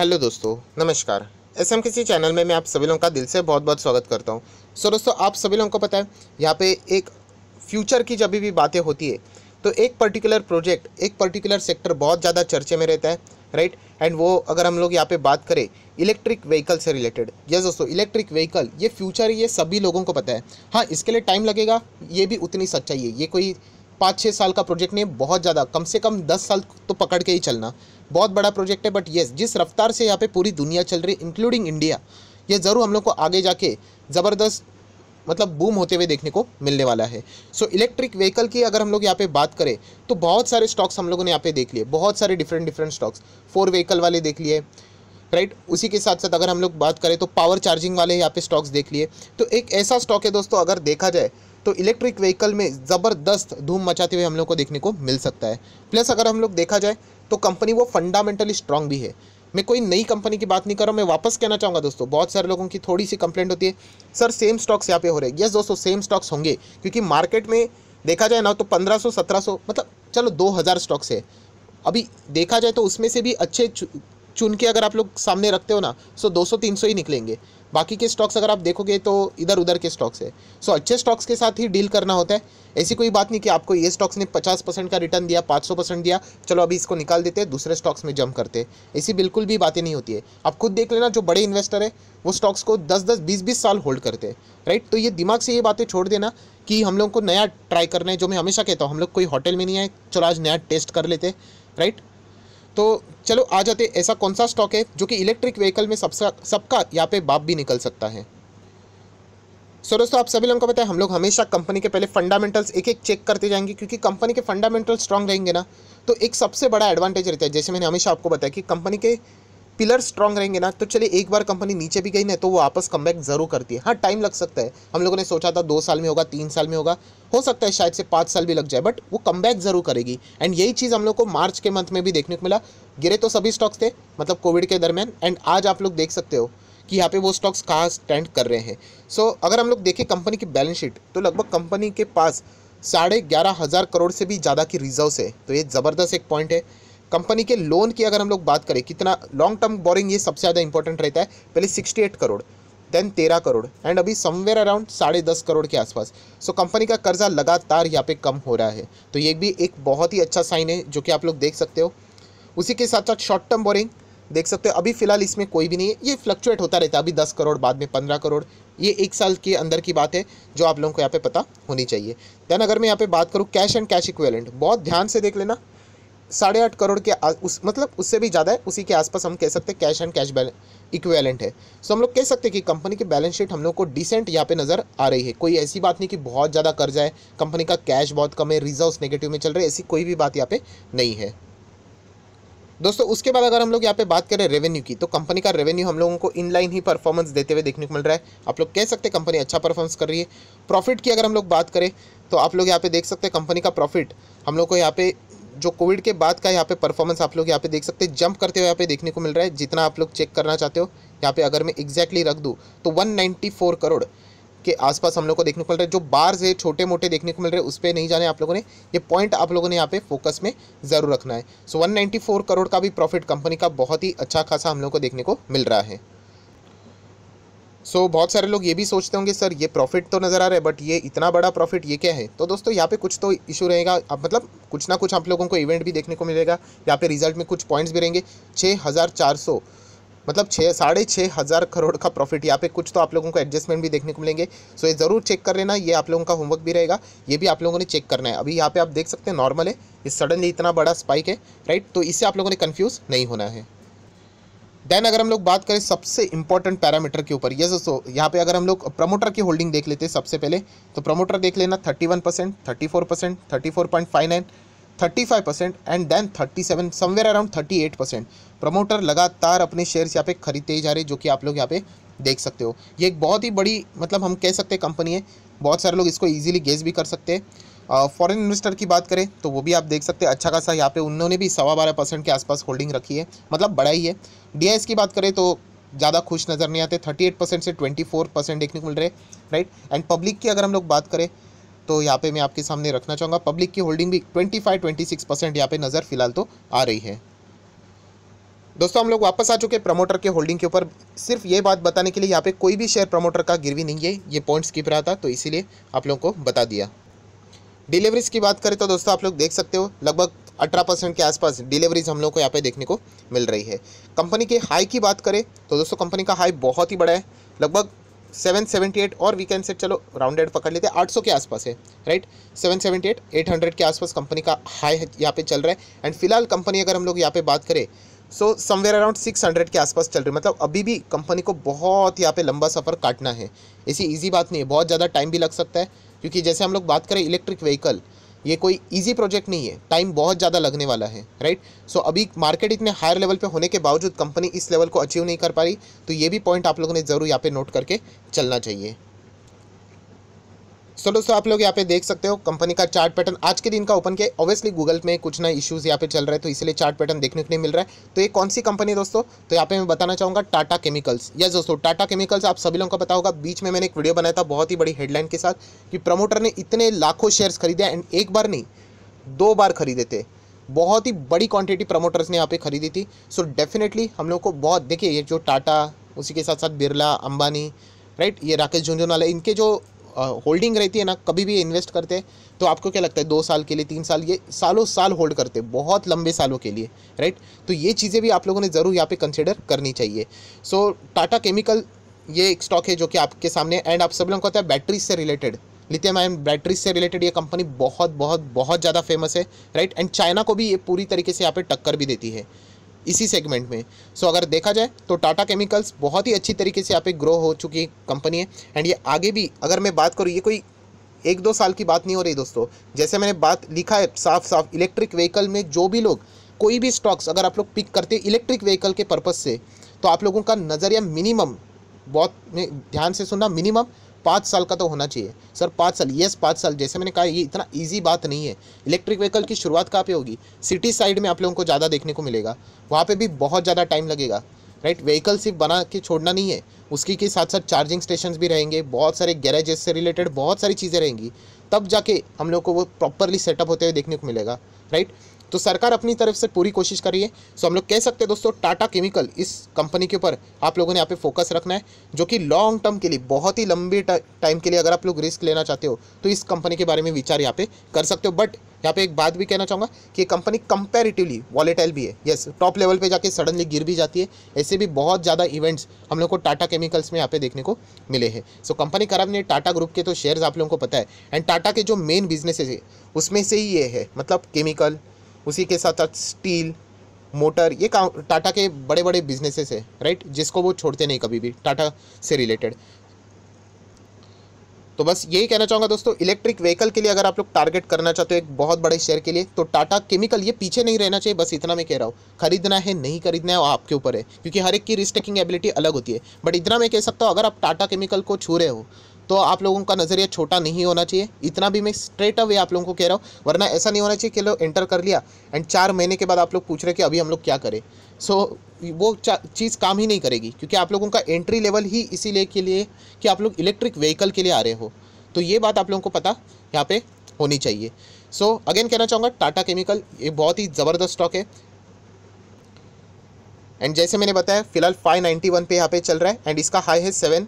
hello दोस्तों नमस्कार S M किसी चैनल में मैं आप सभी लोगों का दिल से बहुत बहुत स्वागत करता हूं सो so, दोस्तों आप सभी लोगों को पता है यहाँ पे एक फ्यूचर की जब भी बातें होती है तो एक पर्टिकुलर प्रोजेक्ट एक पर्टिकुलर सेक्टर बहुत ज़्यादा चर्चे में रहता है राइट एंड वो अगर हम लोग यहाँ पे बात करें इलेक्ट्रिक व्हीकल से रिलेटेड यस दोस्तों इलेक्ट्रिक व्हीकल ये फ्यूचर ये सभी लोगों को पता है हाँ इसके लिए टाइम लगेगा ये भी उतनी सच्चाई है ये कोई पाँच छः साल का प्रोजेक्ट नहीं बहुत ज़्यादा कम से कम दस साल तो पकड़ के ही चलना बहुत बड़ा प्रोजेक्ट है बट येस जिस रफ्तार से यहाँ पे पूरी दुनिया चल रही है इंक्लूडिंग इंडिया ये ज़रूर हम लोग को आगे जाके ज़बरदस्त मतलब बूम होते हुए देखने को मिलने वाला है सो इलेक्ट्रिक व्हीकल की अगर हम लोग यहाँ पे बात करें तो बहुत सारे स्टॉक्स हम लोगों ने यहाँ पे देख लिए बहुत सारे different different stocks four vehicle वाले देख लिए राइट उसी के साथ साथ अगर हम लोग बात करें तो पावर चार्जिंग वाले यहाँ पे स्टॉक्स देख लिए तो एक ऐसा स्टॉक है दोस्तों अगर देखा जाए तो इलेक्ट्रिक व्हीकल में ज़बरदस्त धूम मचाते हुए हम लोग को देखने को मिल सकता है प्लस अगर हम लोग देखा जाए तो कंपनी वो फंडामेंटली स्ट्रांग भी है मैं कोई नई कंपनी की बात नहीं कर रहा मैं वापस कहना चाहूँगा दोस्तों बहुत सारे लोगों की थोड़ी सी कंप्लेंट होती है सर सेम स्टॉक्स यहाँ पे हो रहे हैं यस दोस्तों सेम स्टॉक्स होंगे क्योंकि मार्केट में देखा जाए ना तो 1500 1700 मतलब चलो 2000 स्टॉक्स है अभी देखा जाए तो उसमें से भी अच्छे चुन के अगर आप लोग सामने रखते हो ना सो तो दो सौ ही निकलेंगे बाकी के स्टॉक्स अगर आप देखोगे तो इधर उधर के स्टॉक्स है सो so, अच्छे स्टॉक्स के साथ ही डील करना होता है ऐसी कोई बात नहीं कि आपको ये स्टॉक्स ने 50 परसेंट का रिटर्न दिया 500 परसेंट दिया चलो अभी इसको निकाल देते हैं दूसरे स्टॉक्स में जंप करते हैं ऐसी बिल्कुल भी बातें नहीं होती है आप खुद देख लेना जो बड़े इन्वेस्टर है वो स्टॉक्स को दस दस बीस बीस साल होल्ड करते हैं राइट तो ये दिमाग से ये बातें छोड़ देना कि हम लोग को नया ट्राई करना है जो मैं हमेशा कहता हूँ हम लोग कोई होटल में नहीं आए चलो आज नया टेस्ट कर लेते राइट तो चलो आ जाते ऐसा कौन सा स्टॉक है जो कि इलेक्ट्रिक व्हीकल में सबका सबका यहाँ पे बाप भी निकल सकता है सो दोस्तों आप सभी लोगों को पता है हम लोग हमेशा कंपनी के पहले फंडामेंटल्स एक एक चेक करते जाएंगे क्योंकि कंपनी के फंडामेंटल स्ट्रांग रहेंगे ना तो एक सबसे बड़ा एडवांटेज रहता है जैसे मैंने हमेशा आपको बताया कि कंपनी के पिलर स्ट्रांग रहेंगे ना तो चलिए एक बार कंपनी नीचे भी गई ना तो वो वापस कम जरूर करती है हाँ टाइम लग सकता है हम लोगों ने सोचा था दो साल में होगा तीन साल में होगा हो सकता है शायद से पाँच साल भी लग जाए बट वो कम जरूर करेगी एंड यही चीज़ हम लोग को मार्च के मंथ में भी देखने को मिला गिरे तो सभी स्टॉक्स थे मतलब कोविड के दरमियान एंड आज आप लोग देख सकते हो कि यहाँ पे वो स्टॉक्स कहाँ स्टैंड कर रहे हैं सो so, अगर हम लोग देखें कंपनी की बैलेंस शीट तो लगभग कंपनी के पास साढ़े ग्यारह हज़ार करोड़ से भी ज़्यादा की रिजर्व्स है तो ये ज़बरदस्त एक पॉइंट है कंपनी के लोन की अगर हम लोग बात करें कितना लॉन्ग टर्म बोरिंग ये सबसे ज़्यादा इंपॉर्टेंट रहता है पहले सिक्सटी एट करोड़ देन तेरह करोड़ एंड अभी समवेयर अराउंड साढ़े दस करोड़ के आसपास सो कंपनी का कर्जा लगातार यहाँ पे कम हो रहा है तो ये भी एक बहुत ही अच्छा साइन है जो कि आप लोग देख सकते हो उसी के साथ साथ शॉर्ट टर्म बोरिंग देख सकते हो अभी फिलहाल इसमें कोई भी नहीं है ये फ्लक्चुएट होता रहता है अभी दस करोड़ बाद में पंद्रह करोड़ ये एक साल के अंदर की बात है जो आप लोगों को यहाँ पे पता होनी चाहिए देन अगर मैं यहाँ पे बात करूँ कैश एंड कैश इक्वेलेंट बहुत ध्यान से देख लेना साढ़े आठ करोड़ के आ उस मतलब उससे भी ज़्यादा है उसी के आसपास हम कह सकते हैं कैश एंड कैश इक्वेलेंट है सो हम लोग कह सकते हैं कि कंपनी की बैलेंस शीट हम लोग को डिसेंट यहाँ पे नज़र आ रही है कोई ऐसी बात नहीं कि बहुत ज़्यादा कर्जा है कंपनी का कैश बहुत कम है रिजर्व नेगेटिव में चल रहे ऐसी कोई भी बात यहाँ पर नहीं है दोस्तों उसके बाद अगर हम लोग यहाँ पे बात करें रेवेन्यू की तो कंपनी का रेवेन्यू हम लोगों को इनलाइन ही परफॉर्मेंस देते हुए देखने को मिल रहा है आप लोग कह सकते हैं कंपनी अच्छा परफॉर्मेंस कर रही है प्रॉफिट की अगर हम लोग बात करें तो आप लोग यहाँ पे देख सकते हैं कंपनी का प्रॉफिट हम लोग को यहाँ पे जो कोविड के बाद का यहाँ पे परफॉर्मेंस आप लोग यहाँ पे देख सकते हैं जंप करते हुए यहाँ पे देखने को मिल रहा है जितना आप लोग चेक करना चाहते हो यहाँ पे अगर मैं एग्जैक्टली रख दूँ तो 194 करोड़ के आसपास हम लोग को देखने को मिल रहा है जो बार्स है छोटे मोटे देखने को मिल रहे हैं उस पर नहीं जाने आप लोगों ने ये पॉइंट आप लोगों ने यहाँ पे फोकस में ज़रूर रखना है सो वन करोड़ का भी प्रॉफिट कंपनी का बहुत ही अच्छा खासा हम लोग को देखने को मिल रहा है सो so, बहुत सारे लोग ये भी सोचते होंगे सर ये प्रॉफिट तो नज़र आ रहा है बट ये इतना बड़ा प्रॉफिट ये क्या है तो दोस्तों यहाँ पे कुछ तो इशू रहेगा अब मतलब कुछ ना कुछ आप लोगों को इवेंट भी देखने को मिलेगा यहाँ पे रिजल्ट में कुछ पॉइंट्स भी रहेंगे छः हज़ार चार सौ मतलब छः साढ़े छः हज़ार करोड़ का प्रॉफिट यहाँ पे कुछ तो आप लोगों को एडजस्टमेंट भी देखने को मिलेंगे सो ये ज़रूर चेक कर लेना ये आप लोगों का होमवर्क भी रहेगा ये भी आप लोगों ने चेक करना है अभी यहाँ पे आप देख सकते हैं नॉर्मल है ये सडनली इतना बड़ा स्पाइक है राइट तो इससे आप लोगों ने कन्फ्यूज़ नहीं होना है देन अगर हम लोग बात करें सबसे इंपॉर्टेंट पैरामीटर के ऊपर ये सो यहाँ पे अगर हम लोग प्रमोटर की होल्डिंग देख लेते हैं सबसे पहले तो प्रमोटर देख लेना thirty one percent thirty four percent thirty four point five nine thirty five percent and then thirty seven somewhere around thirty eight percent promoter लगातार अपने शेयर्स यहाँ पे खरीदते ही जा रहे जो कि आप लोग यहाँ पे देख सकते हो ये एक बहुत ही बड़ी मतलब हम कह सकते हैं कंपनी है बहुत सारे लोग इसको ईजिली गेस भी कर सकते हैं फॉरेन इन्वेस्टर की बात करें तो वो भी आप देख सकते हैं अच्छा खासा यहाँ पे उन्होंने भी सवा बारह परसेंट के आसपास होल्डिंग रखी है मतलब बड़ा ही है डी की बात करें तो ज़्यादा खुश नज़र नहीं आते थर्टी एट परसेंट से ट्वेंटी फोर परसेंट देखने को मिल रहे राइट एंड पब्लिक की अगर हम लोग बात करें तो यहाँ पे मैं आपके सामने रखना चाहूँगा पब्लिक की होल्डिंग भी twenty five twenty six percent यहाँ पर नज़र फिलहाल तो आ रही है दोस्तों हम लोग वापस आ चुके हैं प्रमोटर के होल्डिंग के ऊपर सिर्फ ये बात बताने के लिए यहाँ पे कोई भी शेयर प्रमोटर का गिरवी नहीं है ये पॉइंट्स स्किप रहा था तो इसीलिए आप लोगों को बता दिया डिलीवरीज की बात करें तो दोस्तों आप लोग देख सकते हो लगभग अठारह परसेंट के आसपास डिलीवरीज हम लोग को यहाँ पे देखने को मिल रही है कंपनी के हाई की बात करें तो दोस्तों कंपनी का हाई बहुत ही बड़ा है लगभग 778 और वीकेंड सेट चलो राउंडेड पकड़ लेते हैं 800 के आसपास है राइट 778 800 के आसपास कंपनी का हाई यहाँ पे चल रहा है एंड फिलहाल कंपनी अगर हम लोग यहाँ पे बात करें सो समवेयर अराउंड 600 के आसपास चल रही है मतलब अभी भी कंपनी को बहुत यहाँ पे लंबा सफ़र काटना है ऐसी ईजी बात नहीं है बहुत ज़्यादा टाइम भी लग सकता है क्योंकि जैसे हम लोग बात करें इलेक्ट्रिक व्हीकल ये कोई इजी प्रोजेक्ट नहीं है टाइम बहुत ज़्यादा लगने वाला है राइट सो so, अभी मार्केट इतने हायर लेवल पे होने के बावजूद कंपनी इस लेवल को अचीव नहीं कर पा रही तो ये भी पॉइंट आप लोगों ने ज़रूर यहाँ पे नोट करके चलना चाहिए सो दोस्तों आप लोग यहाँ पे देख सकते हो कंपनी का चार्ट पैटर्न आज के दिन का ओपन किया ऑब्वियसली गूगल में कुछ ना इश्यूज यहाँ पे चल रहे हैं तो इसलिए चार्ट पैटर्न देखने को नहीं मिल रहा है तो ये कौन सी कंपनी दोस्तों तो यहाँ पे मैं बताना चाहूँगा टाटा केमिकल्स यस दोस्तों टाटा केमिकल्स आप सभी लोगों को पता होगा बीच में मैंने एक वीडियो बनाया था बहुत ही बड़ी हेडलाइन के साथ कि प्रमोटर ने इतने लाखों शेयर्स खरीदे एंड एक बार नहीं दो बार खरीदे थे बहुत ही बड़ी क्वांटिटी प्रमोटर्स ने यहाँ पे खरीदी थी सो डेफिनेटली हम लोग को बहुत देखिए ये जो टाटा उसी के साथ साथ बिरला अंबानी राइट ये राकेश झुंझुनवाला इनके जो होल्डिंग रहती है ना कभी भी इन्वेस्ट करते हैं तो आपको क्या लगता है दो साल के लिए तीन साल ये सालों साल होल्ड करते हैं बहुत लंबे सालों के लिए राइट तो ये चीज़ें भी आप लोगों ने ज़रूर यहाँ पे कंसिडर करनी चाहिए सो टाटा केमिकल ये एक स्टॉक है जो कि आपके सामने एंड आप सब लोगों को पता है बैटरी से रिलेटेड लिथियम आयन बैटरीज से रिलेटेड ये कंपनी बहुत बहुत बहुत ज़्यादा फेमस है राइट एंड चाइना को भी ये पूरी तरीके से यहाँ पे टक्कर भी देती है इसी सेगमेंट में सो अगर देखा जाए तो टाटा केमिकल्स बहुत ही अच्छी तरीके से यहाँ पे ग्रो हो चुकी कंपनी है एंड ये आगे भी अगर मैं बात करूँ ये कोई एक दो साल की बात नहीं हो रही दोस्तों जैसे मैंने बात लिखा है साफ साफ इलेक्ट्रिक व्हीकल में जो भी लोग कोई भी स्टॉक्स अगर आप लोग पिक करते इलेक्ट्रिक व्हीकल के पर्पज़ से तो आप लोगों का नज़रिया मिनिमम बहुत ध्यान से सुनना मिनिमम पाँच साल का तो होना चाहिए सर पाँच साल येस पाँच साल जैसे मैंने कहा ये इतना ईजी बात नहीं है इलेक्ट्रिक व्हीकल की शुरुआत कहाँ पर होगी सिटी साइड में आप लोगों को ज़्यादा देखने को मिलेगा वहाँ पर भी बहुत ज़्यादा टाइम लगेगा राइट व्हीकल सिर्फ बना के छोड़ना नहीं है उसकी के साथ साथ चार्जिंग स्टेशन भी रहेंगे बहुत सारे गैरेजेस से रिलेटेड बहुत सारी चीज़ें रहेंगी तब जाके हम लोग को वो प्रॉपरली सेटअप होते हुए देखने को मिलेगा राइट तो सरकार अपनी तरफ से पूरी कोशिश कर रही है सो हम लोग कह सकते हैं दोस्तों टाटा केमिकल इस कंपनी के ऊपर आप लोगों ने यहाँ पे फोकस रखना है जो कि लॉन्ग टर्म के लिए बहुत ही लंबी टाइम के लिए अगर आप लोग रिस्क लेना चाहते हो तो इस कंपनी के बारे में विचार यहाँ पे कर सकते हो बट यहाँ पे एक बात भी कहना चाहूँगा कि कंपनी कंपेरेटिवली वॉलेटाइल भी है यस टॉप लेवल पे जाके सडनली गिर भी जाती है ऐसे भी बहुत ज़्यादा इवेंट्स हम लोग को टाटा केमिकल्स में यहाँ पे देखने को मिले हैं सो so, कंपनी खराब नहीं टाटा ग्रुप के तो शेयर्स आप लोगों को पता है एंड टाटा के जो मेन बिजनेसेस है उसमें से ही ये है मतलब केमिकल उसी के साथ साथ स्टील मोटर ये काम टाटा के बड़े बड़े बिजनेसेस है राइट जिसको वो छोड़ते नहीं कभी भी टाटा से रिलेटेड तो बस यही कहना चाहूँगा दोस्तों इलेक्ट्रिक व्हीकल के लिए अगर आप लोग टारगेट करना चाहते हो एक बहुत बड़े शेयर के लिए तो टाटा केमिकल ये पीछे नहीं रहना चाहिए बस इतना मैं कह रहा हूँ खरीदना है नहीं खरीदना है वो आपके ऊपर है क्योंकि हर एक की रिस्टेकिंग एबिलिटी अलग होती है बट इतना मैं कह सकता हूँ अगर आप टाटा केमिकल को छू रहे हो तो आप लोगों का नज़रिया छोटा नहीं होना चाहिए इतना भी मैं स्ट्रेट अवे आप लोगों को कह रहा हूँ वरना ऐसा नहीं होना चाहिए कि लोग एंटर कर लिया एंड चार महीने के बाद आप लोग पूछ रहे कि अभी हम लोग क्या करें सो so, वो चीज़ काम ही नहीं करेगी क्योंकि आप लोगों का एंट्री लेवल ही इसीलिए के लिए कि आप लोग इलेक्ट्रिक व्हीकल के लिए आ रहे हो तो ये बात आप लोगों को पता यहाँ पर होनी चाहिए सो so, अगेन कहना चाहूँगा टाटा केमिकल ये बहुत ही ज़बरदस्त स्टॉक है एंड जैसे मैंने बताया फिलहाल 591 पे यहाँ पे चल रहा है एंड इसका हाई है सेवन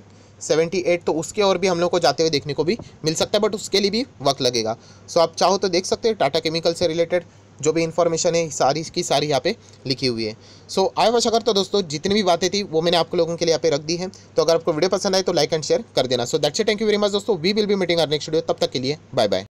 सेवेंटी एट तो उसके और भी हम लोग को जाते हुए देखने को भी मिल सकता है बट उसके लिए भी वक्त लगेगा सो आप चाहो तो देख सकते हैं टाटा केमिकल से रिलेटेड जो भी इन्फॉर्मेशन है सारी की सारी यहाँ पे लिखी हुई है सो so, आए अगर तो दोस्तों जितनी भी बातें थी वो मैंने आप लोगों के लिए यहाँ पे रख दी है तो अगर आपको वीडियो पसंद आए तो लाइक एंड शेयर कर देना so that's thank you very much दोस्तों we will be meeting are next video तब तक के लिए बाय बाय